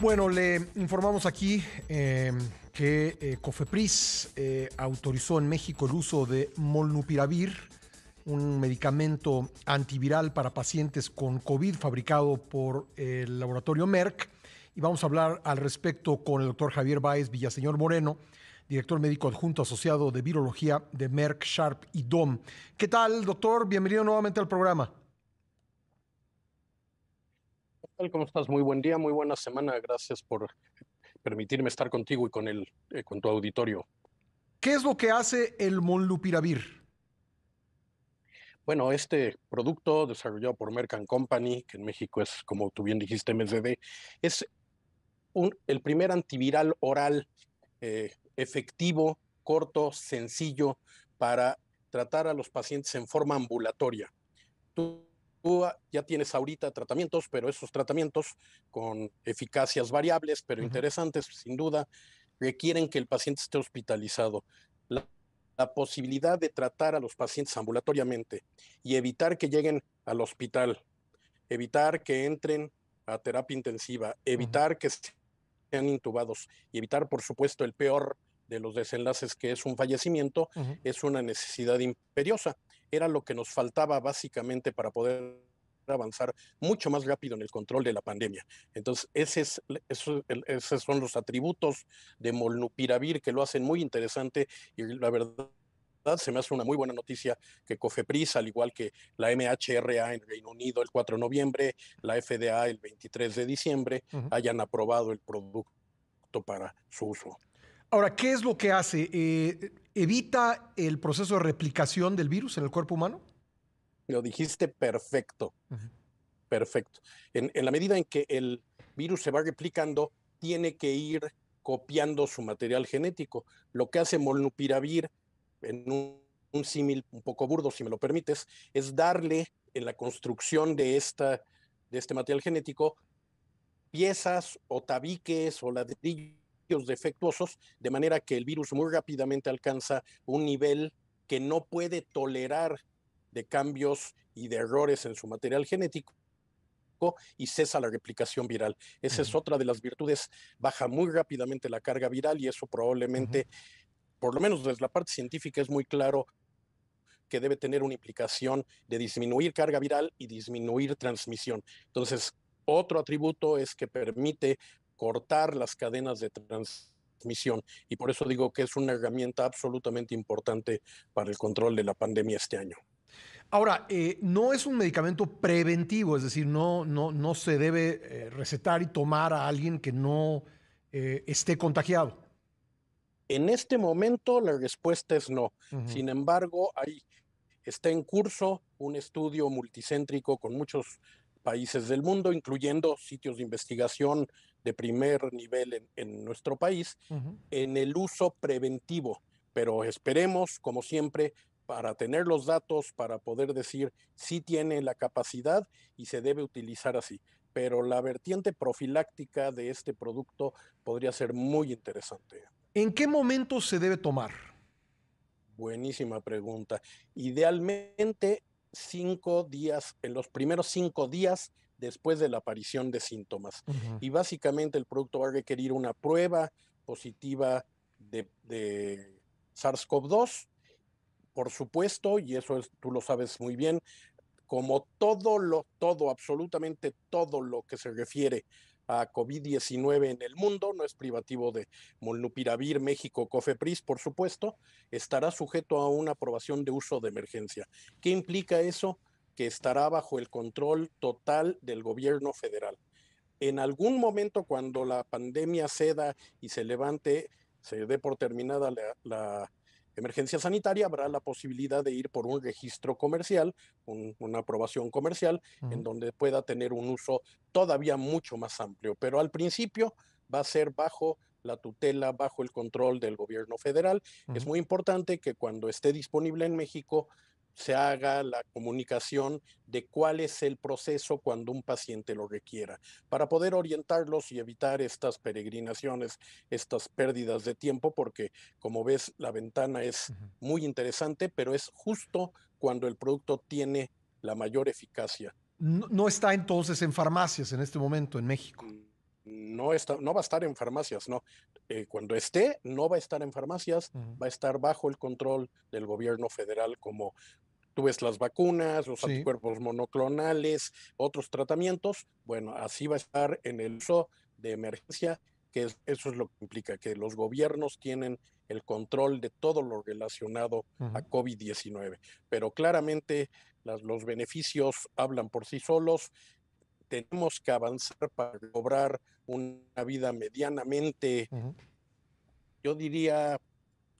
Bueno, le informamos aquí em, que eh, Cofepris eh, autorizó en México el uso de molnupiravir, un medicamento antiviral para pacientes con COVID fabricado por el laboratorio Merck. Y vamos a hablar al respecto con el doctor Javier Baez Villaseñor Moreno, director médico adjunto asociado de virología de Merck, Sharp y DOM. ¿Qué tal, doctor? Bienvenido nuevamente al programa. ¿Cómo estás? Muy buen día, muy buena semana. Gracias por permitirme estar contigo y con, el, eh, con tu auditorio. ¿Qué es lo que hace el Monlupiravir? Bueno, este producto desarrollado por Merck Company, que en México es, como tú bien dijiste, MSD, es un, el primer antiviral oral eh, efectivo, corto, sencillo para tratar a los pacientes en forma ambulatoria. Tú tú ya tienes ahorita tratamientos, pero esos tratamientos con eficacias variables, pero interesantes, sin duda, requieren que el paciente esté hospitalizado. La, posibilidad de tratar a los pacientes ambulatoriamente y evitar que lleguen al hospital, evitar que entren a terapia intensiva, evitar que sean intubados y evitar, por supuesto, el peor de los desenlaces que es un fallecimiento, es una necesidad imperiosa era lo que nos faltaba básicamente para poder avanzar mucho más rápido en el control de la pandemia. Entonces, ese es, esos son los atributos de Molnupiravir que lo hacen muy interesante y la verdad se me hace una muy buena noticia que COFEPRIS, al igual que la MHRA en Reino Unido el 4 de noviembre, la FDA el 23 de diciembre, hayan aprobado el producto para su uso. Ahora, ¿qué es lo que hace? Eh, ¿Evita el proceso de replicación del virus en el cuerpo humano? Lo dijiste perfecto. Perfecto. En, la medida en que el virus se va replicando, tiene que ir copiando su material genético. Lo que hace molnupiravir en un, un símil un poco burdo, si me lo permites, es darle en la construcción de, esta, de este material genético piezas o tabiques o ladrillos defectuosos, de manera que el virus muy rápidamente alcanza un nivel que no puede tolerar de cambios y de errores en su material genético y cesa la replicación viral. Esa es otra de las virtudes, baja muy rápidamente la carga viral y eso probablemente, por lo menos desde la parte científica, es muy claro que debe tener una implicación de disminuir carga viral y disminuir transmisión. Entonces, otro atributo es que permite cortar las cadenas de transmisión. Y por eso digo que es una herramienta absolutamente importante para el control de la pandemia este año. Ahora, eh, no es un medicamento preventivo, es decir, no, no, no se debe eh, recetar y tomar a alguien que no eh, esté contagiado. En este momento la respuesta es no. Sin embargo, hay, está en curso un estudio multicéntrico con muchos países del mundo, incluyendo sitios de investigación de primer nivel en, nuestro país en el uso preventivo. Pero esperemos, como siempre, para tener los datos, para poder decir si tiene la capacidad y se debe utilizar así. Pero la vertiente profiláctica de este producto podría ser muy interesante. ¿En qué momento se debe tomar? Buenísima pregunta. Idealmente, cinco días, en los primeros cinco días después de la aparición de síntomas. Y básicamente el producto va a requerir una prueba positiva de, de SARS-CoV-2, por supuesto, y eso es, tú lo sabes muy bien, como todo lo, todo, absolutamente todo lo que se refiere a COVID-19 en el mundo, no es privativo de Molnupiravir, México, Cofepris, por supuesto, estará sujeto a una aprobación de uso de emergencia. ¿Qué implica eso? que estará bajo el control total del gobierno federal. En algún momento cuando la pandemia ceda y se levante, se dé por terminada la, emergencia sanitaria, habrá la posibilidad de ir por un registro comercial, una aprobación comercial, en donde pueda tener un uso todavía mucho más amplio. Pero al principio va a ser bajo la tutela, bajo el control del gobierno federal. Es muy importante que cuando esté disponible en México, se haga la comunicación de cuál es el proceso cuando un paciente lo requiera, para poder orientarlos y evitar estas peregrinaciones, estas pérdidas de tiempo, porque como ves, la ventana es muy interesante, pero es justo cuando el producto tiene la mayor eficacia. No, está entonces en farmacias en este momento en México no, no va a estar en farmacias, no. Eh, cuando esté, no va a estar en farmacias, va a estar bajo el control del gobierno federal como tú ves las vacunas, los anticuerpos monoclonales, otros tratamientos. Bueno, así va a estar en el uso de emergencia, que eso es lo que implica que los gobiernos tienen el control de todo lo relacionado a COVID-19. Pero claramente los beneficios hablan por sí solos tenemos que avanzar para lograr una vida medianamente, yo diría,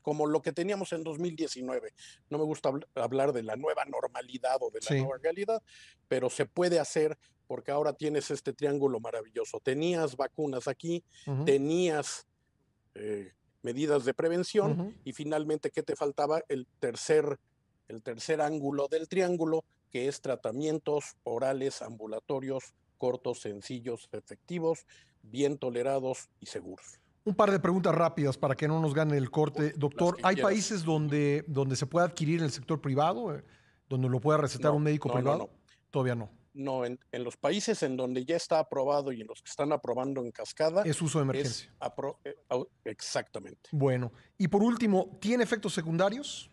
como lo que teníamos en 2019. No me gusta hablar de la nueva normalidad o de la nueva realidad, pero se puede hacer porque ahora tienes este triángulo maravilloso. Tenías vacunas aquí, tenías eh, medidas de prevención y finalmente, ¿qué te faltaba? El tercer el tercer ángulo del triángulo, que es tratamientos orales ambulatorios cortos, sencillos, efectivos, bien tolerados y seguros. Un par de preguntas rápidas para que no nos gane el corte. Doctor, ¿hay países donde, donde se pueda adquirir en el sector privado, eh, donde lo pueda recetar un médico privado? Todavía no. No, en, los países en donde ya está aprobado y en los que están aprobando en cascada. Es uso de emergencia. Eh, exactamente. Bueno, y por último, ¿tiene efectos secundarios?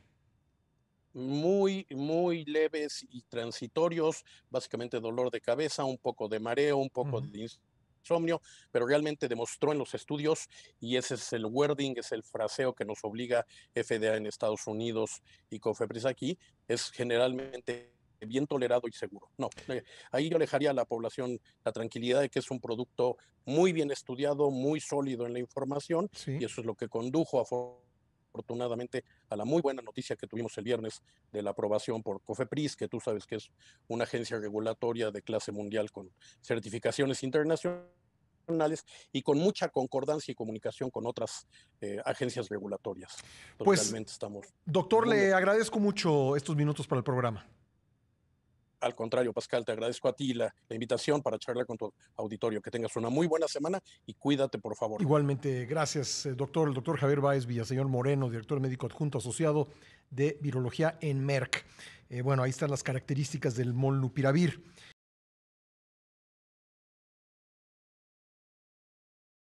muy, muy leves y transitorios, básicamente dolor de cabeza, un poco de mareo, un poco de insomnio, pero realmente demostró en los estudios, y ese es el wording, es el fraseo que nos obliga FDA en Estados Unidos y COFEPRIS aquí, es generalmente bien tolerado y seguro. No, eh, ahí yo dejaría a la población la tranquilidad de que es un producto muy bien estudiado, muy sólido en la información, y eso es lo que condujo a afortunadamente a la muy buena noticia que tuvimos el viernes de la aprobación por COFEPRIS, que tú sabes que es una agencia regulatoria de clase mundial con certificaciones internacionales y con mucha concordancia y comunicación con otras eh, agencias regulatorias. Pues, Totalmente estamos. Doctor, le agradezco mucho estos minutos para el programa. Al contrario, Pascal, te agradezco a ti la, invitación para charlar con tu auditorio. Que tengas una muy buena semana y cuídate, por favor. Igualmente, gracias, eh, doctor. El doctor Javier Báez Villaseñor Moreno, director médico adjunto asociado de virología en Merck. Eh, bueno, ahí están las características del molnupiravir.